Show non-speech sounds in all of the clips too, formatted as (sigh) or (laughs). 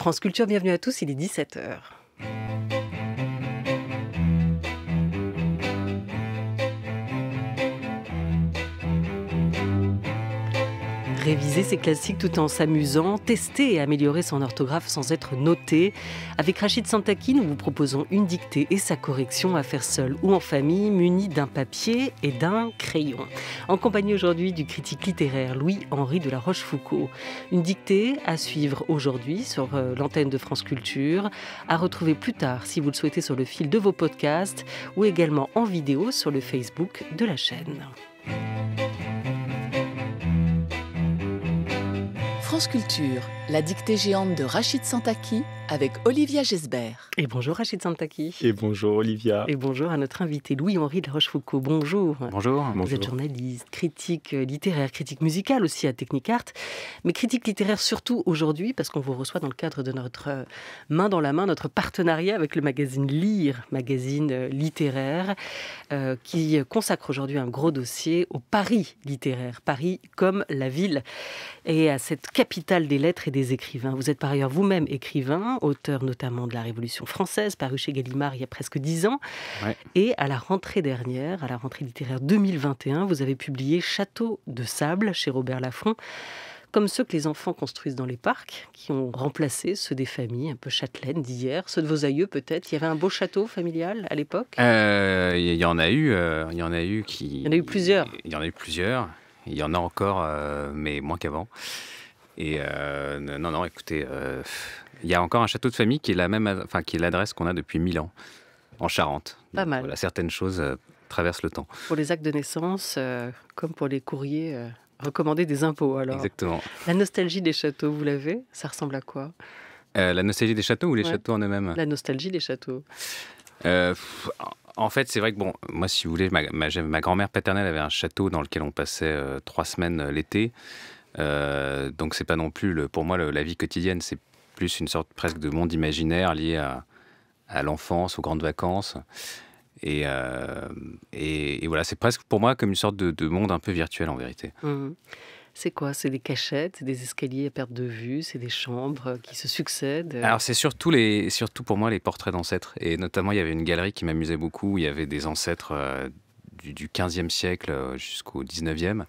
France Culture, bienvenue à tous, il est 17h. réviser ses classiques tout en s'amusant, tester et améliorer son orthographe sans être noté. Avec Rachid Santaki, nous vous proposons une dictée et sa correction à faire seul ou en famille, munie d'un papier et d'un crayon. En compagnie aujourd'hui du critique littéraire Louis-Henri de la Rochefoucauld. Une dictée à suivre aujourd'hui sur euh, l'antenne de France Culture, à retrouver plus tard si vous le souhaitez sur le fil de vos podcasts ou également en vidéo sur le Facebook de la chaîne. Transculture, Culture, la dictée géante de Rachid Santaki avec Olivia Gesbert. Et bonjour Rachid Santaki. Et bonjour Olivia. Et bonjour à notre invité Louis-Henri de Rochefoucauld. Bonjour. Bonjour. Vous êtes journaliste, critique littéraire, critique musicale aussi à Technique Art, mais critique littéraire surtout aujourd'hui parce qu'on vous reçoit dans le cadre de notre euh, main dans la main, notre partenariat avec le magazine Lire, magazine euh, littéraire, euh, qui consacre aujourd'hui un gros dossier au Paris littéraire. Paris comme la ville. Et à cette capitale des lettres et des écrivains. Vous êtes par ailleurs vous-même écrivain, auteur notamment de La Révolution française, paru chez Gallimard il y a presque dix ans. Et à la rentrée dernière, à la rentrée littéraire 2021, vous avez publié Château de sable chez Robert Laffont comme ceux que les enfants construisent dans les parcs, qui ont remplacé ceux des familles un peu châtelaines d'hier, ceux de vos aïeux peut-être. Il y avait un beau château familial à l'époque euh, Il y en a eu, euh, il y en a eu qui. Il y en a eu plusieurs. Il y en a eu plusieurs. Il y en a encore, euh, mais moins qu'avant. Et euh, non, non, écoutez, euh, il y a encore un château de famille qui est la même, enfin qui est l'adresse qu'on a depuis 1000 ans en Charente. Pas mal. certaines choses euh, traversent le temps. Pour les actes de naissance, comme pour les courriers recommandés des impôts, alors. Exactement. La nostalgie des châteaux, vous l'avez Ça ressemble à quoi La nostalgie des châteaux ou les châteaux en eux-mêmes La nostalgie des châteaux. en fait, c'est vrai que, bon, moi, si vous voulez, ma, ma grand-mère paternelle avait un château dans lequel on passait trois semaines l'été. Euh, donc c'est pas non plus, le, pour moi, la vie quotidienne, c'est plus une sorte presque de monde imaginaire lié à, l'enfance, aux grandes vacances. Euh, et, et, voilà, c'est presque pour moi comme une sorte de, monde un peu virtuel en vérité. Mmh. C'est quoi C'est des cachettes, c'est des escaliers à perte de vue, c'est des chambres qui se succèdent Alors c'est surtout, les, surtout pour moi les portraits d'ancêtres. Et notamment, il y avait une galerie qui m'amusait beaucoup, où il y avait des ancêtres euh, du, du, 15e siècle jusqu'au 19e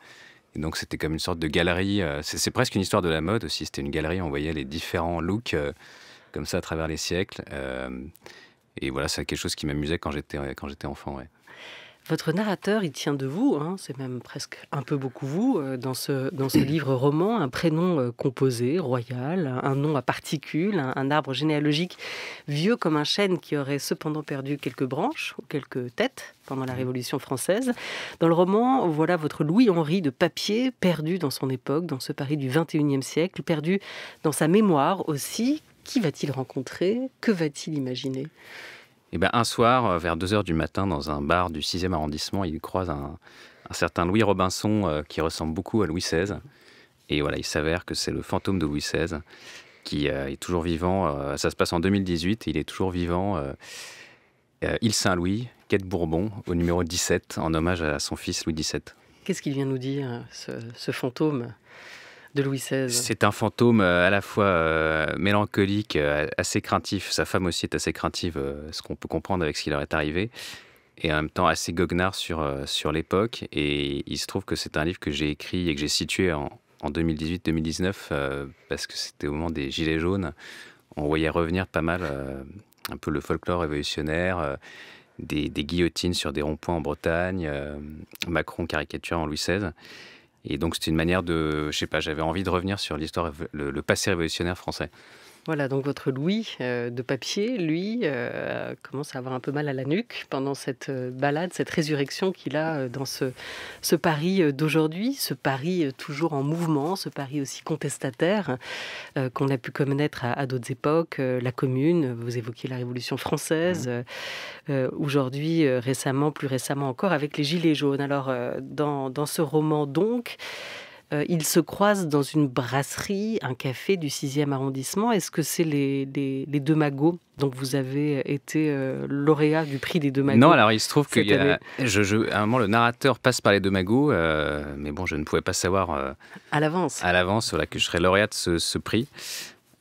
donc c'était comme une sorte de galerie. Euh, c'est presque une histoire de la mode aussi. C'était une galerie, on voyait les différents looks euh, comme ça à travers les siècles. Euh, et voilà, c'est quelque chose qui m'amusait quand j'étais quand j'étais enfant. Ouais. Votre narrateur, il tient de vous, hein, c'est même presque un peu beaucoup vous, euh, dans ce, dans livre roman, un prénom euh, composé, royal, un nom à particules, un, arbre généalogique vieux comme un chêne qui aurait cependant perdu quelques branches ou quelques têtes pendant la mm. Révolution française. Dans le roman, voilà votre Louis-Henri de papier, perdu dans son époque, dans ce Paris du XXIe siècle, perdu dans sa mémoire aussi. Qui va-t-il rencontrer Que va-t-il imaginer eh ben, un soir, euh, vers 2h du matin, dans un bar du 6e arrondissement, il croise un, certain Louis Robinson euh, qui ressemble beaucoup à Louis XVI. Et voilà, il s'avère que c'est le fantôme de Louis XVI qui euh, est toujours vivant. ça se passe en 2018, il est toujours vivant. Île Saint-Louis, quête Bourbon, au numéro 17, en hommage à son fils Louis XVII. Qu'est-ce qu'il vient nous dire, ce fantôme de Louis XVI. C'est un fantôme euh, à la fois euh, mélancolique, euh, assez craintif. Sa femme aussi est assez craintive, ce qu'on peut comprendre avec ce qui leur est arrivé. Et en même temps assez goguenard sur, sur l'époque. Et il se trouve que c'est un livre que j'ai écrit et que j'ai situé en, 2018-2019, parce que c'était au moment des Gilets jaunes. On voyait revenir pas mal un peu le folklore révolutionnaire. Des, des, guillotines sur des ronds-points en Bretagne, Macron caricature en Louis XVI. Et donc, c'était une manière de, je sais pas, j'avais envie de revenir sur l'histoire, le passé révolutionnaire français. Voilà, donc votre Louis euh, de papier, lui, euh, commence à avoir un peu mal à la nuque pendant cette euh, balade, cette résurrection qu'il a dans ce, ce Paris d'aujourd'hui, ce Paris toujours en mouvement, ce Paris aussi contestataire qu'on a pu connaître à, d'autres époques, la Commune, vous évoquiez la Révolution française, aujourd'hui, récemment, plus récemment encore, avec les Gilets jaunes. Alors, dans, dans ce roman, donc, euh, ils se croisent dans une brasserie, un café du 6e arrondissement. Est-ce que c'est les, les, deux magots Donc vous avez été euh, lauréat du prix des deux magots Non, alors il se trouve que je, un moment, le narrateur passe par les deux magots, euh, mais bon, je ne pouvais pas savoir à l'avance à l'avance que je serais lauréat de ce, prix.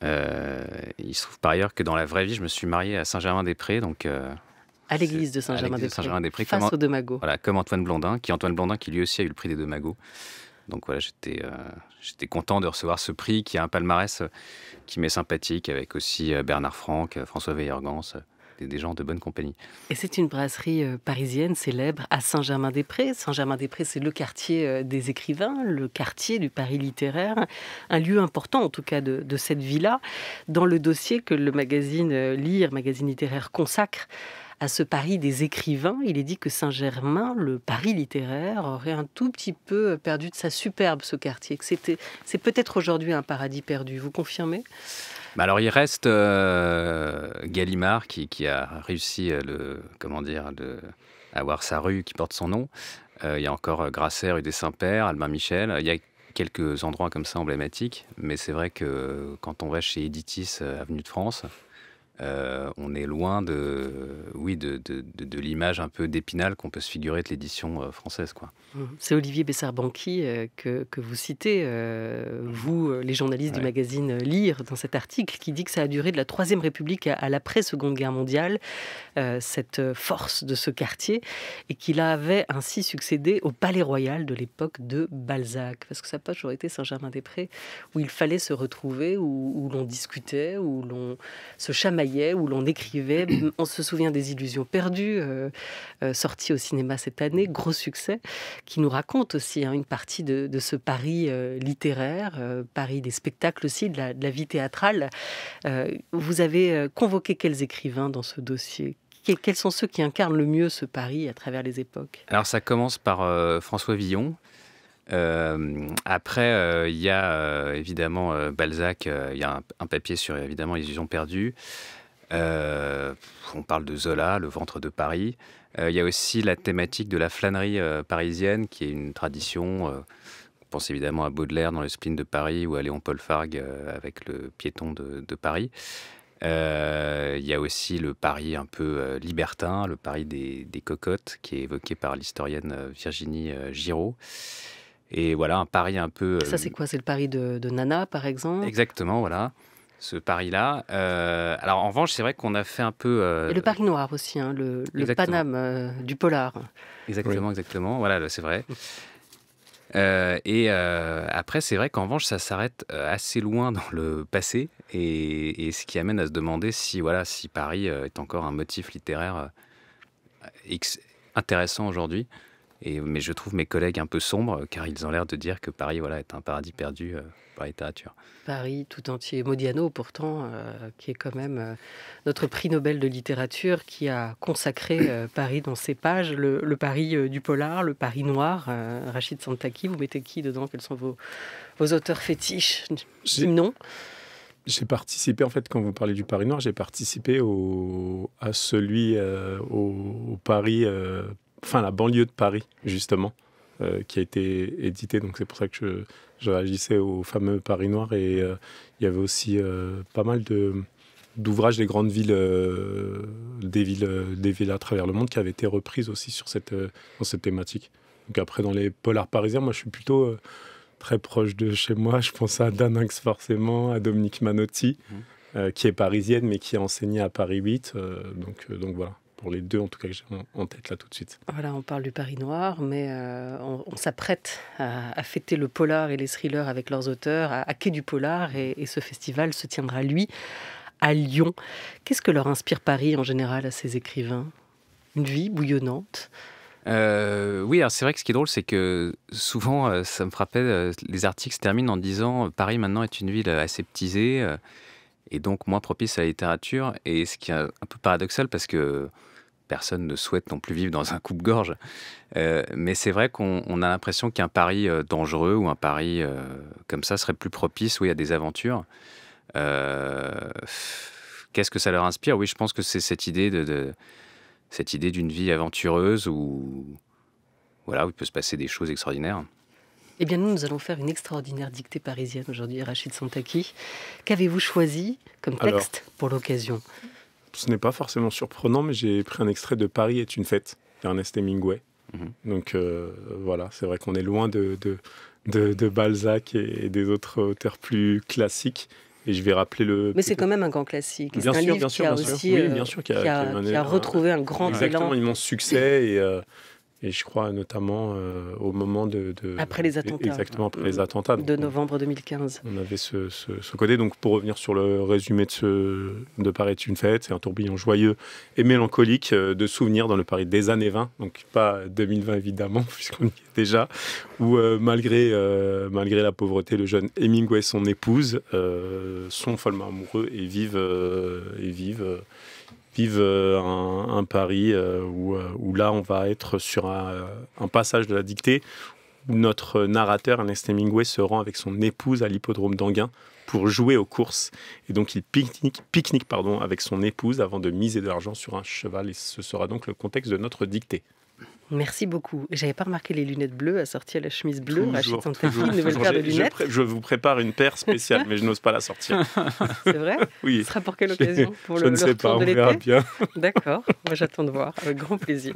il se trouve par ailleurs que dans la vraie vie, je me suis marié à Saint-Germain-des-Prés, donc à l'église de Saint-Germain-des-Prés, Saint face aux deux magots. Voilà, comme Antoine Blondin, qui Antoine Blondin qui lui aussi a eu le prix des deux magots. Donc voilà, j'étais euh, j'étais content de recevoir ce prix qui a un palmarès euh, qui m'est sympathique avec aussi euh, Bernard Franck, François Veillergans des, gens de bonne compagnie. Et c'est une brasserie parisienne célèbre à Saint-Germain-des-Prés. Saint-Germain-des-Prés, c'est le quartier des écrivains, le quartier du Paris littéraire, un lieu important en tout cas de, de cette villa là Dans le dossier que le magazine Lire, magazine littéraire, consacre à ce Paris des écrivains. Il est dit que Saint-Germain, le Paris littéraire, aurait un tout petit peu perdu de sa superbe, ce quartier, c'était, c'est peut-être aujourd'hui un paradis perdu. Vous confirmez bah alors il reste euh, Gallimard qui, a réussi euh, le comment dire de avoir sa rue qui porte son nom. Euh, il y a encore Grasset, rue des Saints-Pères, Albin Michel. Il y a quelques endroits comme ça emblématiques, mais c'est vrai que quand on va chez Editis, avenue de France, euh, on est loin de, oui, de, l'image un peu d'épinal qu'on peut se figurer de l'édition euh, française. Quoi. Mmh. C'est Olivier Bessard-Banqui euh, que, vous citez, vous, les journalistes du magazine Lire, dans cet article qui dit que ça a duré de la Troisième République à, l'après-Seconde Guerre mondiale, cette force de ce quartier, et qu'il avait ainsi succédé au Palais Royal de l'époque de Balzac. Parce que ça n'a aurait été Saint-Germain-des-Prés, où il fallait se retrouver, où, où l'on discutait, où l'on se chamaillait où l'on écrivait. (clears throat) On se souvient des Illusions perdues, euh, euh, sorties au cinéma cette année, gros succès, qui nous raconte aussi hein, une partie de, ce Paris euh, littéraire, euh, Paris des spectacles aussi, de la, vie théâtrale. vous avez convoqué quels écrivains dans ce dossier quels sont ceux qui incarnent le mieux ce Paris à travers les époques Alors ça commence par François Villon. après, il y a évidemment Balzac, il y a un, papier sur évidemment Illusions perdues. Euh, on parle de Zola, le ventre de Paris. Euh, il y a aussi la thématique de la flânerie euh, parisienne, qui est une tradition. on pense évidemment à Baudelaire dans le spleen de Paris ou à Léon Paul Fargue avec le piéton de, Paris. il y a aussi le Paris un peu libertin, le Paris des, cocottes, qui est évoqué par l'historienne Virginie Giraud. Et voilà, un Paris un peu... Ça, c'est quoi C'est le Paris de, Nana, par exemple Exactement, voilà ce paris là euh, alors en revanche, c'est vrai qu'on a fait un peu... Euh, le Paris noir aussi, hein, le, Paname euh, du polar. Exactement, exactement, voilà, c'est vrai. et après, c'est vrai qu'en revanche, ça s'arrête assez loin dans le passé, et, et, ce qui amène à se demander si, voilà, si Paris est encore un motif littéraire intéressant aujourd'hui mais je trouve mes collègues un peu sombres, car ils ont l'air de dire que Paris voilà, est un paradis perdu euh, par littérature. Paris tout entier. Modiano, pourtant, euh, qui est quand même euh, notre prix Nobel de littérature, qui a consacré Paris dans ses pages, le, Paris du polar, le Paris noir. Rachid Santaki, vous mettez qui dedans Quels sont vos, auteurs fétiches Non j'ai participé, en fait, quand vous parlez du Paris Noir, j'ai participé au, à celui, au, Paris enfin la banlieue de Paris, justement, euh, qui a été édité. Donc c'est pour ça que je, je, réagissais au fameux Paris noir. Et euh, il y avait aussi euh, pas mal de d'ouvrages des grandes villes, des villes, des villes à travers le monde qui avaient été reprises aussi sur cette dans cette thématique. Donc après dans les polars parisiens, moi je suis plutôt très proche de chez moi. Je pense à Daninx forcément, à Dominique Manotti, mmh. qui est parisienne mais qui a enseigné à Paris 8. donc donc voilà pour les deux en tout cas que j'ai en tête là tout de suite. Voilà, on parle du Paris noir, mais euh, on, s'apprête à, fêter le polar et les thrillers avec leurs auteurs à, Quai du Polar et, ce festival se tiendra lui à Lyon. Qu'est-ce que leur inspire Paris en général à ces écrivains Une vie bouillonnante euh, oui, c'est vrai que ce qui est drôle, c'est que souvent, euh, ça me frappait, euh, les articles se terminent en disant Paris maintenant est une ville aseptisée et donc moins propice à la littérature. Et ce qui est un peu paradoxal parce que personne ne souhaite non plus vivre dans un coupe-gorge. Euh, mais c'est vrai qu'on a l'impression qu'un pari euh, dangereux ou un pari euh, comme ça serait plus propice oui, à des aventures. Qu'est-ce que ça leur inspire Oui, je pense que c'est cette idée de, cette idée d'une vie aventureuse où voilà où il peut se passer des choses extraordinaires. Eh bien, nous, nous allons faire une extraordinaire dictée parisienne aujourd'hui, Rachid Santaki. Qu'avez-vous choisi comme texte pour l'occasion ce n'est pas forcément surprenant, mais j'ai pris un extrait de Paris est une fête d'Ernest Hemingway. Mhm. Donc euh, voilà, c'est vrai qu'on est loin de, de, Balzac et, des autres auteurs plus classiques. Et je vais rappeler le. Mais c'est quand même un grand classique. Bien sûr, bien sûr, bien sûr. oui, bien sûr, qui a, retrouvé un, grand grand euh, Exactement, immense succès. Et, euh, et je crois notamment euh, au moment de, Après les attentats. Exactement, après les mhm. attentats. de novembre 2015. On avait ce, ce, côté. Donc pour revenir sur le résumé de ce De Paris est une fête, c'est un tourbillon joyeux et mélancolique euh, de souvenirs dans le Paris des années 20. Donc pas 2020 évidemment, (laughs) puisqu'on y est déjà. Où euh, malgré, malgré la pauvreté, le jeune Hemingway et son épouse sont follement amoureux et vivent... et vivent Vive euh, un, Paris euh, euh, où, là, on va être sur un, passage de la dictée où notre narrateur, Ernest Hemingway, se rend avec son épouse à l'hippodrome d'Anguin pour jouer aux courses. Et donc, il pique-nique pardon, avec son épouse avant de miser de l'argent sur un cheval. Et ce sera donc le contexte de notre dictée. Merci beaucoup. J'avais pas remarqué les lunettes bleues assorties à la chemise bleue. Je, vous prépare une paire spéciale, mais je n'ose pas la sortir. (laughs) C'est vrai Oui. Ce sera pour quelle occasion Pour le, je ne sais pas, on verra bien. (laughs) D'accord, moi j'attends de voir, avec grand plaisir.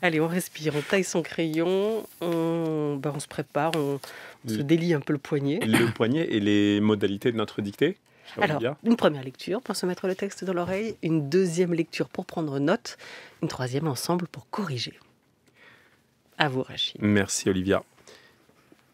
Allez, on respire, on taille son crayon, on, ben, on se prépare, on, se délie un peu le poignet. Le poignet et les modalités de notre dictée alors, une première lecture pour se mettre le texte dans l'oreille, une deuxième lecture pour prendre note, une troisième ensemble pour corriger. Merci, Olivia.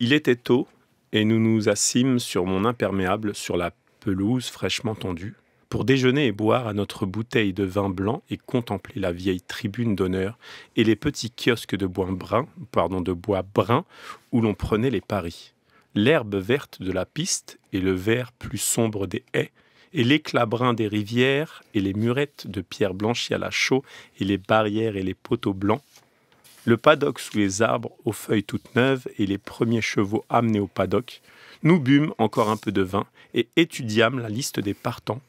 Il était tôt et nous nous assîmes sur mon imperméable sur la pelouse fraîchement tendue pour déjeuner et boire à notre bouteille de vin blanc et contempler la vieille tribune d'honneur et les petits kiosques de bois brun, pardon, de bois brun où l'on prenait les paris. L'herbe verte de la piste et le vert plus sombre des haies et l'éclat brun des rivières et les murettes de pierre blanchie à la chaux et les barrières et les poteaux blancs le paddock sous les arbres, aux feuilles toutes neuves et les premiers chevaux amenés au paddock, nous bûmes encore un peu de vin et étudiâmes la liste des partants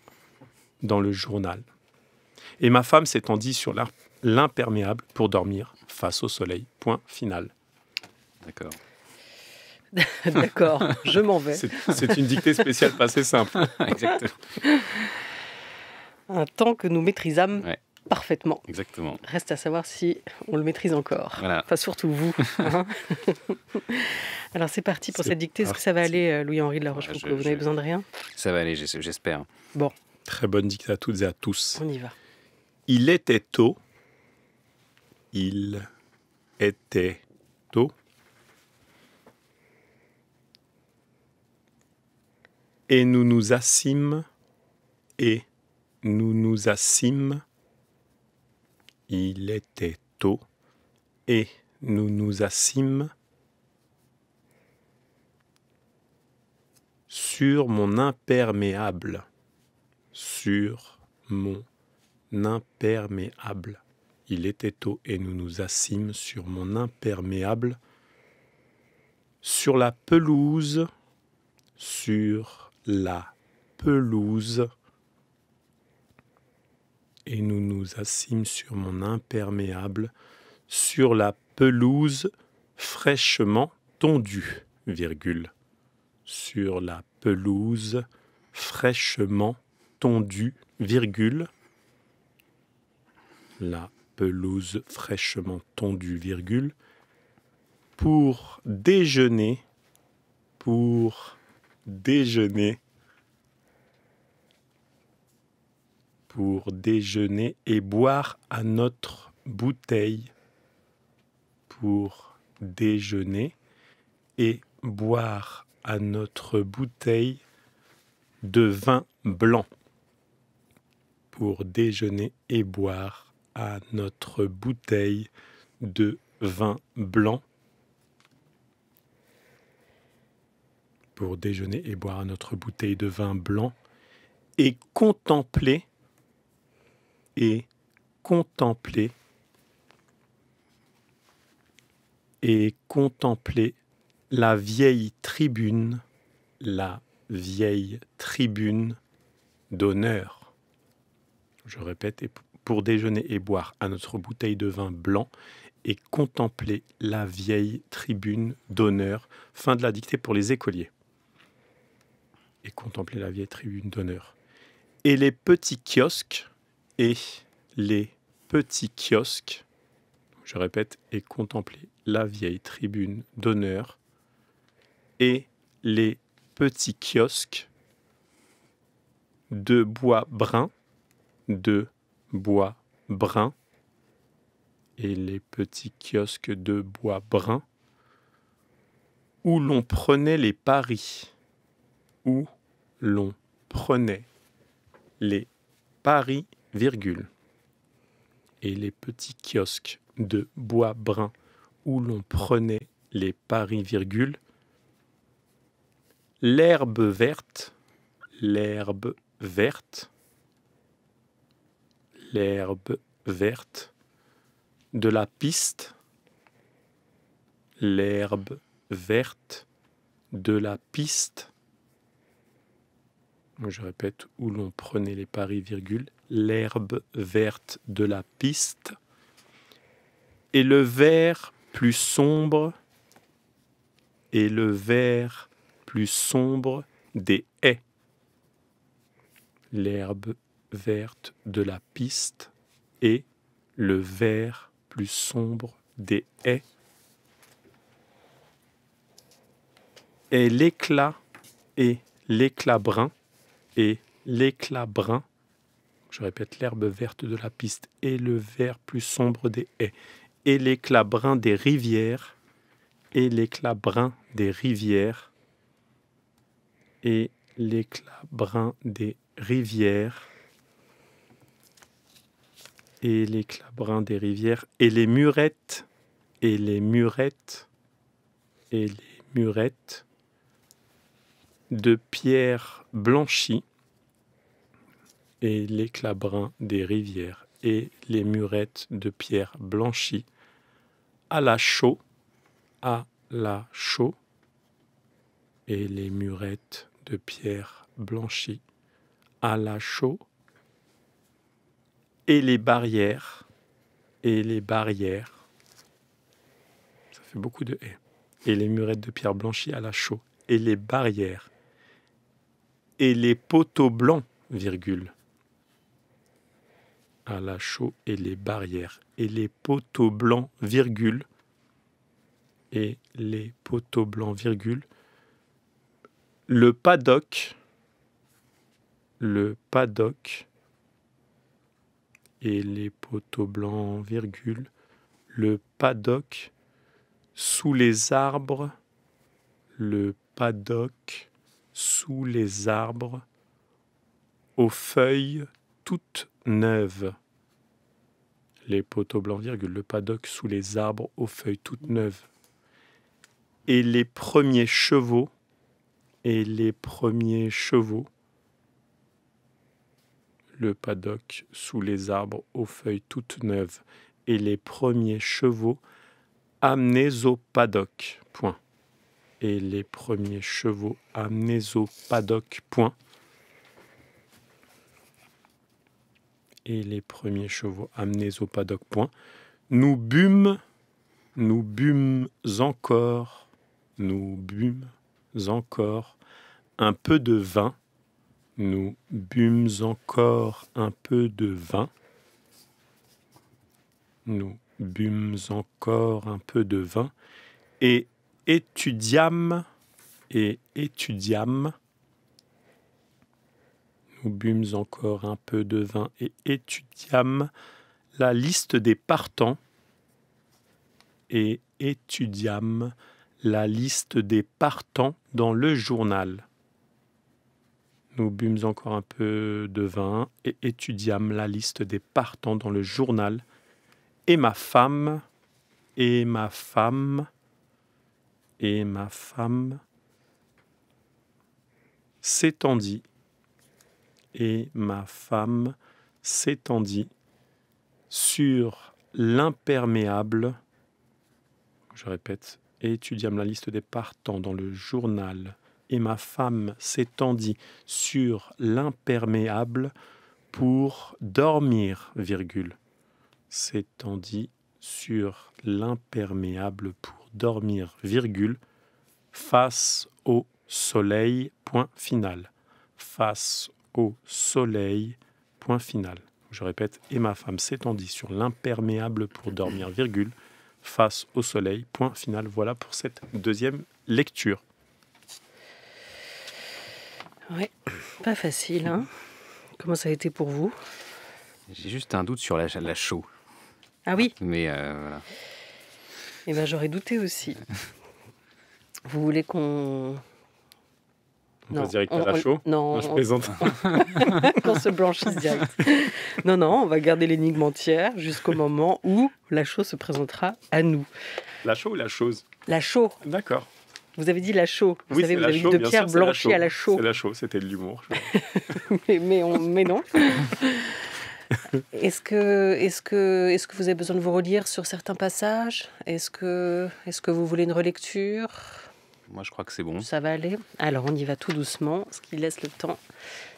dans le journal. Et ma femme s'étendit sur l'imperméable pour dormir face au soleil. Point final. D'accord. (laughs) D'accord, je m'en vais. C'est une dictée spéciale pas assez simple. (laughs) Exactement. Un temps que nous maîtrisâmes parfaitement. Exactement. Reste à savoir si on le maîtrise encore. Enfin, surtout vous. Hein. (laughs) Alors, c'est parti pour cette dictée. Est-ce que ça va aller, euh, Louis-Henri de la Roche. Vous n'avez besoin de rien Ça va aller, j'espère. Bon. Très bonne dictée à toutes et à tous. On y va. Il était tôt. Il était tôt. Et nous nous assîmes. Et nous nous assîmes il était tôt et nous nous assîmes sur mon imperméable. Sur mon imperméable. Il était tôt et nous nous assîmes sur mon imperméable. Sur la pelouse. Sur la pelouse et nous nous assîmes sur mon imperméable, sur la pelouse fraîchement tondue, virgule, sur la pelouse fraîchement tondue, virgule, la pelouse fraîchement tondue, virgule, pour déjeuner, pour déjeuner pour déjeuner et boire à notre bouteille. Pour déjeuner et boire à notre bouteille de vin blanc. Pour déjeuner et boire à notre bouteille de vin blanc. Pour déjeuner et boire à notre bouteille de vin blanc et contempler et contempler et contempler la vieille tribune, la vieille tribune d'honneur. Je répète, pour déjeuner et boire à notre bouteille de vin blanc et contempler la vieille tribune d'honneur. Fin de la dictée pour les écoliers. Et contempler la vieille tribune d'honneur. Et les petits kiosques et les petits kiosques, je répète, et contempler la vieille tribune d'honneur et les petits kiosques de bois brun, de bois brun et les petits kiosques de bois brun où l'on prenait les paris, où l'on prenait les paris virgule, et les petits kiosques de bois brun où l'on prenait les paris, virgule, l'herbe verte, l'herbe verte, l'herbe verte, de la piste, l'herbe verte, de la piste, je répète, où l'on prenait les paris, virgule, l'herbe verte de la piste, et le vert plus sombre, et le vert plus sombre des haies. L'herbe verte de la piste et le vert plus sombre des haies. Et l'éclat et l'éclat brun et l'éclat brun je répète, l'herbe verte de la piste et le vert plus sombre des haies, et l'éclat brun des rivières, et l'éclat brun des rivières, et l'éclat brun des rivières, et l'éclat brun des rivières, et les murettes, et les murettes, et les murettes de pierre blanchie et les clabrins des rivières et les murettes de pierre blanchie, à la chaux, à la chaux, et les murettes de pierre blanchie, à la chaux, et les barrières, et les barrières, ça fait beaucoup de haies, et les murettes de pierre blanchie à la chaux, et les barrières, et les poteaux blancs, virgule, à la chaux et les barrières et les poteaux blancs, virgule, et les poteaux blancs, virgule, le paddock, le paddock, et les poteaux blancs, virgule, le paddock, sous les arbres, le paddock, sous les arbres, aux feuilles toutes neuve. Les poteaux blancs, virgule, le paddock sous les arbres aux feuilles toutes neuves. Et les premiers chevaux, et les premiers chevaux, le paddock sous les arbres aux feuilles toutes neuves, et les premiers chevaux amenés au paddock. Point. Et les premiers chevaux amenés au paddock. Point. et les premiers chevaux amenés au paddock point. Nous bûmes, nous bûmes encore, nous bûmes encore un peu de vin, nous bûmes encore un peu de vin, nous bûmes encore un peu de vin, et étudiâmes, et étudiâmes nous bûmes encore un peu de vin et étudiâmes la liste des partants et étudiâmes la liste des partants dans le journal. Nous bûmes encore un peu de vin et étudiâmes la liste des partants dans le journal. Et ma femme, et ma femme, et ma femme s'étendit et ma femme s'étendit sur l'imperméable. Je répète, étudiam la liste des partants dans le journal et ma femme s'étendit sur l'imperméable pour dormir, virgule. S'étendit sur l'imperméable pour dormir, virgule, face au soleil, point final. Face soleil. Point final. Je répète, et ma femme s'étendit sur l'imperméable pour dormir, virgule, face au soleil. Point final. Voilà pour cette deuxième lecture. Oui, pas facile. Hein. Comment ça a été pour vous J'ai juste un doute sur la, la Ah oui Mais euh, voilà. Eh bien, j'aurais douté aussi. vous voulez qu'on on non, passe direct la Non, (laughs) on, se blanchisse direct. Non, non, on va garder l'énigme entière jusqu'au moment où la chose se présentera à nous. La chose ou la chose La chose. D'accord. Vous avez dit la chose. Vous avez dit de Pierre à la chose. C'est la show, c'était de l'humour. (laughs) mais, non. (laughs) Est-ce que, est que vous avez besoin de vous relire sur certains passages Est-ce que, que vous voulez une relecture moi, je crois que c'est bon. Ça va aller. Alors, on y va tout doucement, ce qui laisse le temps,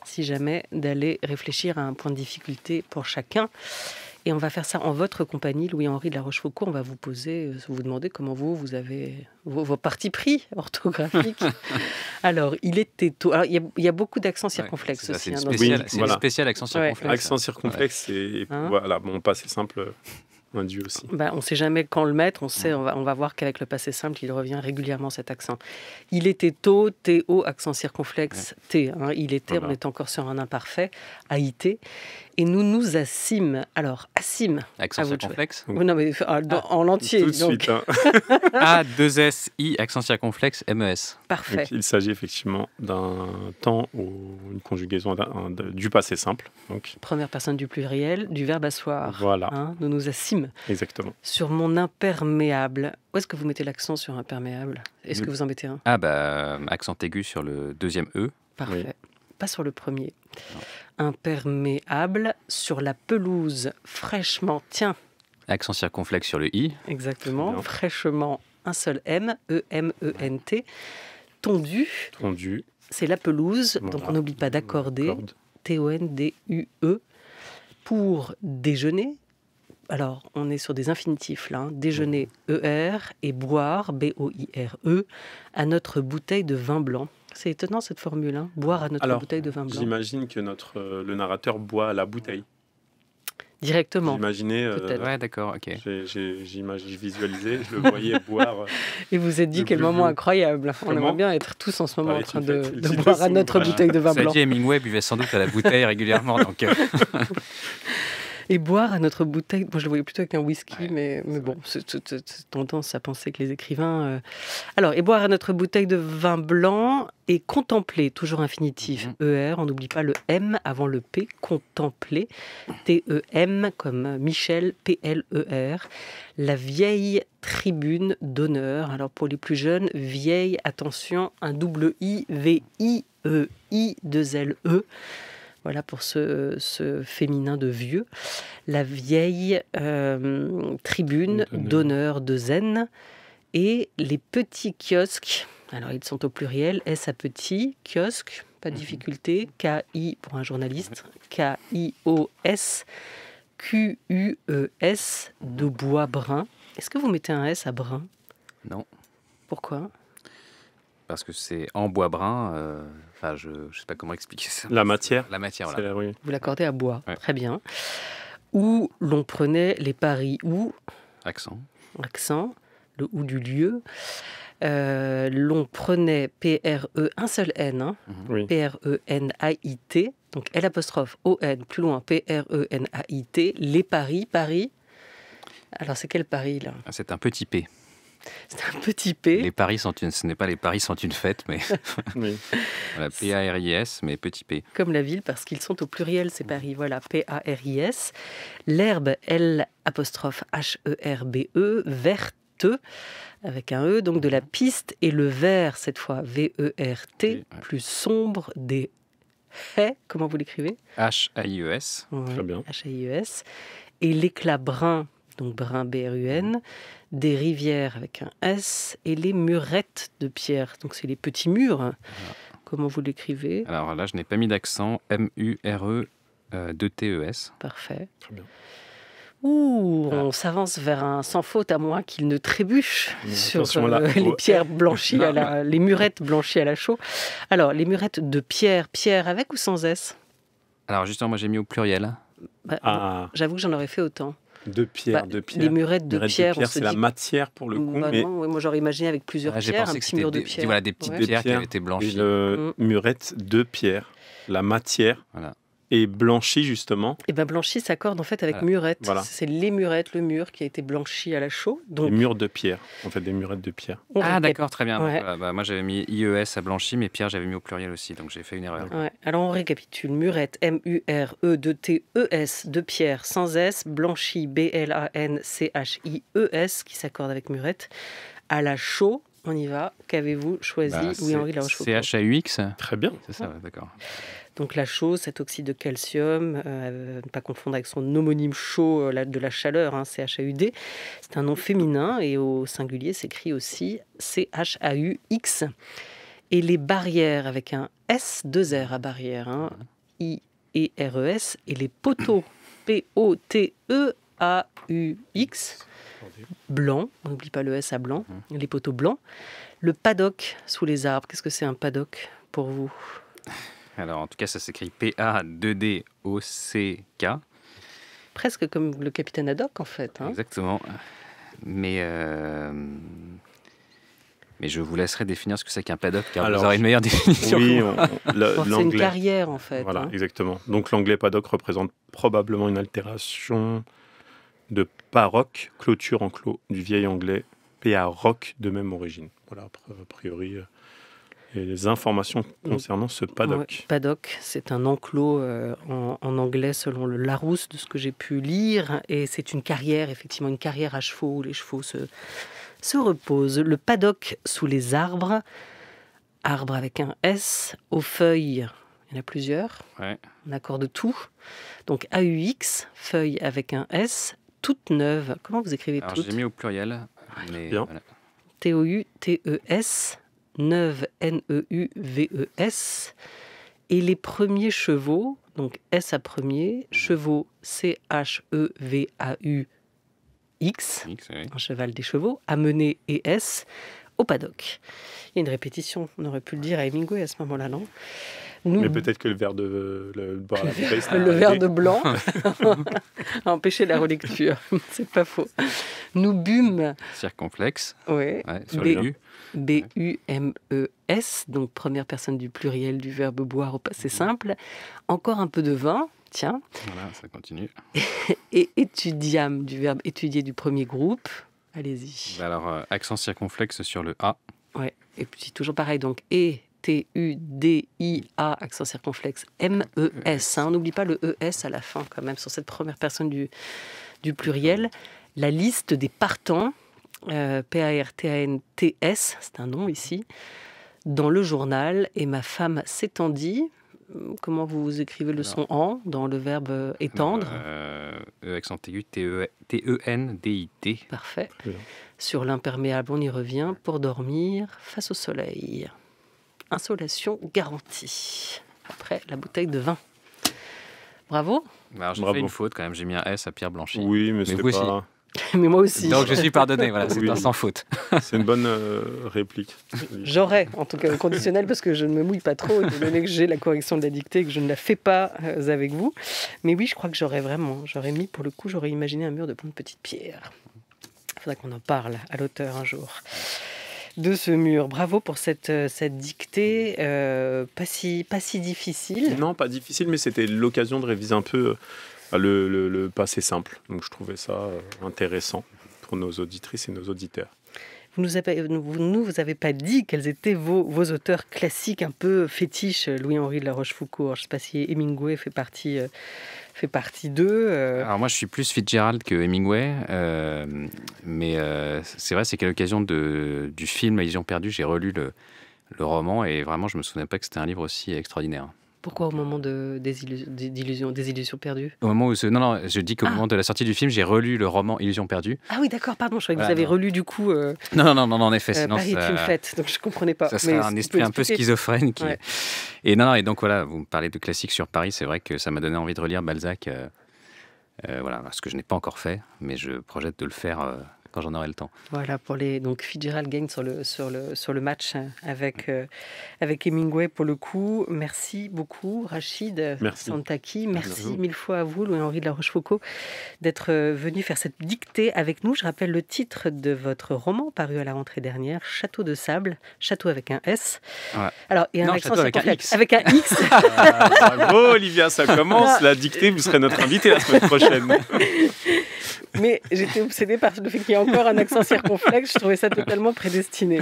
si jamais, d'aller réfléchir à un point de difficulté pour chacun. Et on va faire ça en votre compagnie, Louis-Henri de la Rochefoucauld. On va vous poser, euh, vous demander comment vous, vous avez vos, partis pris orthographiques. (laughs) alors, il était Alors, il, y a, beaucoup d'accents circonflexes aussi. C'est hein, spécial, oui, spécial accent circonflexe. Accent circonflexe, c'est hein voilà, bon, pas c'est simple. Bah, on sait jamais quand le mettre, on sait, on va, voir qu'avec le passé simple, il revient régulièrement cet accent. Il était tôt, t accent circonflexe, T. Hein. il était, on est encore sur un imparfait, AIT et nous nous assîmes. Alors, assim. Accent circonflexe Non, mais ah, en l'entier. Tout de suite. Hein. (laughs) A, 2S, I, accent circonflexe, MES. Parfait. il s'agit effectivement d'un temps ou une conjugaison du passé simple. Donc. Première personne du pluriel, du verbe asseoir. Voilà. Hein, nous nous assîmes. Exactement. Sur mon imperméable. Où est-ce que vous mettez l'accent sur imperméable Est-ce que vous en mettez un Ah, bah, accent aigu sur le deuxième E. Parfait. Pas sur le premier imperméable sur la pelouse fraîchement, tiens. Accent circonflexe sur le i. Exactement, fraîchement, un seul m, e m e n t, tondu. Tondu. C'est la pelouse, donc on n'oublie pas d'accorder. T o n d u e pour déjeuner. Alors, on est sur des infinitifs là. Hein. Déjeuner, E-R, et boire, B-O-I-R-E, à notre bouteille de vin blanc. C'est étonnant cette formule, hein boire à notre bouteille de vin blanc. J'imagine que notre, euh, le narrateur boit à la bouteille. Directement. J'imaginais. Euh, peut-être. ouais, d'accord, ok. J'ai visualisé, je le voyais (laughs) boire. Euh, Et vous êtes dit, quel moment incroyable. On aimerait bien être tous en ce moment en train de, boire à notre bouteille de vin blanc. Ça dit, Hemingway buvait sans doute à la bouteille régulièrement. donc, (laughs) et boire à notre bouteille. Moi, je le voyais plutôt avec un whisky, mais, mais bon, c'est tendance à penser que les écrivains. Euh, Alors, et boire à notre bouteille de vin blanc et contempler, toujours infinitif, ER, on n'oublie pas le M avant le P, contempler, T-E-M comme Michel, P-L-E-R, la vieille tribune d'honneur. Alors, pour les plus jeunes, vieille, attention, un double I, V-I-E-I, 2 L-E. i e i 2 l e voilà pour ce, féminin de vieux, la vieille euh, tribune d'honneur de zen et les petits kiosques. Alors ils sont au pluriel, S à petit, kiosque, pas de mhm. difficulté, K-I pour un journaliste, K-I-O-S, Q-U-E-S de bois brun. Est-ce que vous mettez un S à brun Non. Pourquoi parce que c'est en bois brun. Euh, enfin, je ne sais pas comment expliquer ça. La matière. La matière, oui. Vous l'accordez à bois, très bien. Où l'on prenait les paris, où Accent. Accent, le ou du lieu. Euh, l'on prenait P-R-E, un seul N, hein. mhm. P-R-E-N-A-I-T, donc L apostrophe O-N, plus loin P-R-E-N-A-I-T, les paris, paris. Alors c'est quel Paris, là ah, C'est un petit P. (laughs) C'est un petit « p ». Les paris sont une, ce n'est pas les paris sont une fête, mais P-A-R-I-S, (laughs) (laughs) mais petit p. Comme la ville, parce qu'ils sont au pluriel c'est paris. Voilà, P-A-R-I-S. L'herbe, L H-E-R-B-E, e, verte avec un E, donc de la piste et le vert, cette fois V-E-R-T, plus sombre des haies, comment vous l'écrivez H-A-I-E-S. E Très bien. H-A-I-E-S. Et l'éclat brun, donc brun B-R-U-N, des rivières avec un S et les murettes de pierre. Donc c'est les petits murs. Hein, Comment vous l'écrivez Alors là, je n'ai pas mis d'accent. M-U-R-E t e s Parfait. Très bien. Ouh, on s'avance vers un sans faute, à moins qu'il ne trébuche mmh, (laughs) sur euh, les pierres blanchies, à la, les murettes blanchies à la chaux. Alors, les murettes de pierre, pierre avec ou sans S Alors justement, moi j'ai mis au pluriel. Bah, ah. J'avoue que j'en aurais fait autant. De pierres, bah, de pierre. Les murettes de, pierres, pierre, c'est la matière pour le coup. Bah moi j'aurais imaginé avec plusieurs pierres, un petit mur de des, des petites pierres, qui avaient été blanchies. Une mm. murette de pierre, la matière. Voilà. Et blanchi, justement Et ben blanchi s'accorde en fait avec euh, murette. C'est les murettes, le mur qui a été blanchi à la chaux. Donc... murs de pierre, en fait, des murettes de pierre. Ah, d'accord, très bien. Bah, bah, moi, j'avais mis IES à blanchi, mais Pierre, j'avais mis au pluriel aussi, donc j'ai fait une erreur. Alors, on récapitule. Murette, M-U-R-E-D-T-E-S, de pierre, sans S, blanchi, B-L-A-N-C-H-I-E-S, qui s'accorde avec murette, à la chaux, on y va. Qu'avez-vous choisi bah, Louis-Henri Larochefoucauld HAUX. Très bien. C'est ça, d'accord. Donc la chaux, cet oxyde de calcium, euh, ne pas confondre avec son homonyme chaud euh, de la chaleur, hein, c c'est un nom féminin et au singulier s'écrit aussi c u x Et les barrières avec un s deux r à barrière, hein, i e r s et les poteaux, P-O-T-E-A-U-X blanc, on n'oublie pas le S à blanc, mmh. les poteaux blancs. Le paddock sous les arbres, qu'est-ce que c'est un paddock pour vous Alors en tout cas, ça s'écrit p a d d o c k Presque comme le capitaine Haddock en fait. Hein. Exactement. Mais. Euh, mais je vous laisserai définir ce que c'est qu'un paddock, car Alors, vous aurez une meilleure définition. Oui, (laughs) c'est une carrière en fait. Voilà, hein. exactement. Donc l'anglais paddock représente probablement une altération de baroque, clôture enclos du vieil anglais, PA roc de même origine. Voilà, a priori. Euh, et les informations concernant ce paddock. paddock, c'est un enclos euh, en, anglais selon le Larousse de ce que j'ai pu lire. Et c'est une carrière, effectivement, une carrière à chevaux où les chevaux se, se reposent. Le paddock sous les arbres, arbre avec un S, aux feuilles, il y en a plusieurs. On accorde tout. Donc AUX, feuille avec un S, toute neuve. Comment vous écrivez Alors, toutes J'ai mis au pluriel. Ah, mais Bien. T-O-U-T-E-S, neuve, N-E-U-V-E-S. Et les premiers chevaux, donc S à premier, mhm. chevaux C-H-E-V-A-U. X, un cheval des chevaux, amenés, et S, au paddock. Il y a une répétition, on aurait pu le dire à Hemingway à ce moment-là, non mais peut-être que le verre de, le, verre, de blanc (laughs) (laughs) a empêché la relecture. (laughs) C'est pas faux. Nous bûmes. Circonflexe. Oui. Ouais, B, u m e s donc première personne du pluriel du verbe boire au passé simple. Encore un peu de vin, tiens. Voilà, ça continue. Et étudiam du verbe étudier du premier groupe. Allez-y. Bah alors, euh, accent circonflexe sur le A. Ouais, et puis toujours pareil, donc et T-U-D-I-A, accent circonflexe, M-E-S. Hein. On n'oublie pas le E-S à la fin, quand même, sur cette première personne du, du pluriel. La liste des partants, euh, P-A-R-T-A-N-T-S, c'est un nom ici, dans le journal. Et ma femme s'étendit. Comment vous écrivez le son en dans le verbe euh, étendre euh, e a e, Accent T-E-N-D-I-T. Parfait. Sur l'imperméable, on y revient pour dormir face au soleil insolation garantie. Après la bouteille de vin. Bravo. je bah, j'ai fait une faute quand même, j'ai mis un S à Pierre Blanchy. Oui, mais, mais pas... (laughs) mais moi aussi. Donc je suis pardonné, voilà, c'est un sans faute. (laughs) c'est une bonne euh, réplique. J'aurais, en tout cas, conditionnel, parce que je ne me mouille pas trop, étant donné que j'ai la correction de la dictée et que je ne la fais pas euh, avec vous. Mais oui, je crois que j'aurais vraiment, j'aurais mis, pour le coup, j'aurais imaginé un mur de plein de petites pierres. Il faudra qu'on en parle à l'auteur un jour de ce mur. Bravo pour cette, euh, cette dictée, euh, pas, si, pas si difficile. Non, pas difficile, mais c'était l'occasion de réviser un peu euh, le, le, passé simple. Donc je trouvais ça intéressant pour nos auditrices et nos auditeurs. Vous nous vous, nous, vous avez pas dit quels étaient vos, vos auteurs classiques un peu fétiches, Louis-Henri de la Rochefoucauld. je ne sais pas si Hemingway fait partie fait partie d'eux. Euh. Alors moi, je suis plus Fitzgerald que Hemingway, euh, mais euh, c'est vrai, c'est qu'à l'occasion du film Ils ont perdu, j'ai relu le, roman et vraiment, je me souvenais pas que c'était un livre aussi extraordinaire. Pourquoi au moment de, des, illusions, des, illusions, perdues Au moment où non, non, je dis qu'au ah. moment de la sortie du film, j'ai relu le roman Illusions perdues. Ah oui, d'accord, pardon, je croyais que vous avez relu du coup. Euh, non, non, non, non, en effet. Euh, sinon, Paris fête, donc je comprenais pas. Ça serait un esprit un peu schizophrène. Qui... Et non, et donc voilà, vous me parlez de classiques sur Paris, c'est vrai que ça m'a donné envie de relire Balzac. Euh, voilà, ce que je n'ai pas encore fait, mais je projette de le faire quand j'en aurai le temps. Voilà pour les donc Fitzgerald gagne sur le sur le sur le match hein, avec euh, avec Hemingway pour le coup. Merci beaucoup Rachid Santaki, merci, mille fois à vous Louis Henri de la Rochefoucauld d'être euh, venu faire cette dictée avec nous. Je rappelle le titre de votre roman paru à la rentrée dernière, Château de sable, château avec un S. Alors et un accent avec un X. Avec un X. (laughs) Ah, bravo Olivia, ça commence la dictée, vous serez notre invité la semaine prochaine. (laughs) mais j'étais obsédée par le fait qu'il y ait encore un accent circonflexe. Je trouvais ça totalement prédestiné.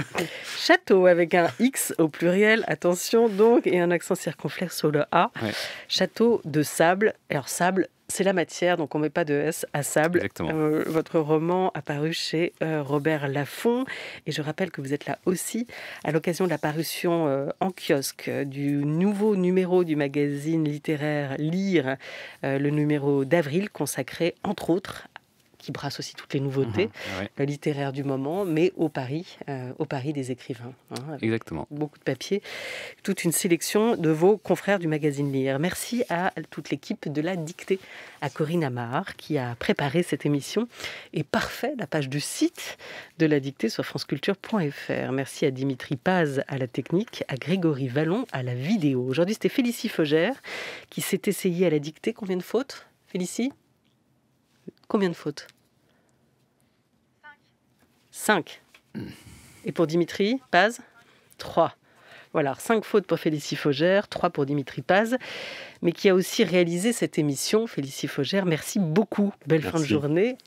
Château avec un X au pluriel, attention donc, et un accent circonflexe sur le A. Château de sable. Alors, sable, c'est la matière, donc on ne met pas de S à sable. Euh, votre roman apparu chez euh, Robert Laffont. Et je rappelle que vous êtes là aussi à l'occasion de la parution euh, en kiosque du nouveau numéro du magazine littéraire Lire, le numéro d'avril consacré entre autres qui brasse aussi toutes les nouveautés mhm, littéraires du moment, mais au Paris, euh, au Paris des écrivains. Hein, Exactement. Beaucoup de papiers, toute une sélection de vos confrères du magazine Lire. Merci à toute l'équipe de la dictée, à Corinne Amar qui a préparé cette émission et parfait la page du site de la dictée sur franceculture.fr. Merci à Dimitri Paz à la technique, à Grégory Vallon à la vidéo. Aujourd'hui, c'était Félicie Fogère qui s'est essayée à la dictée. Combien de fautes Félicie Combien de fautes Cinq. Et pour Dimitri Paz Trois. Voilà, cinq fautes pour Félicie Faugère, trois pour Dimitri Paz, mais qui a aussi réalisé cette émission. Félicie Faugère, merci beaucoup. Belle fin de journée.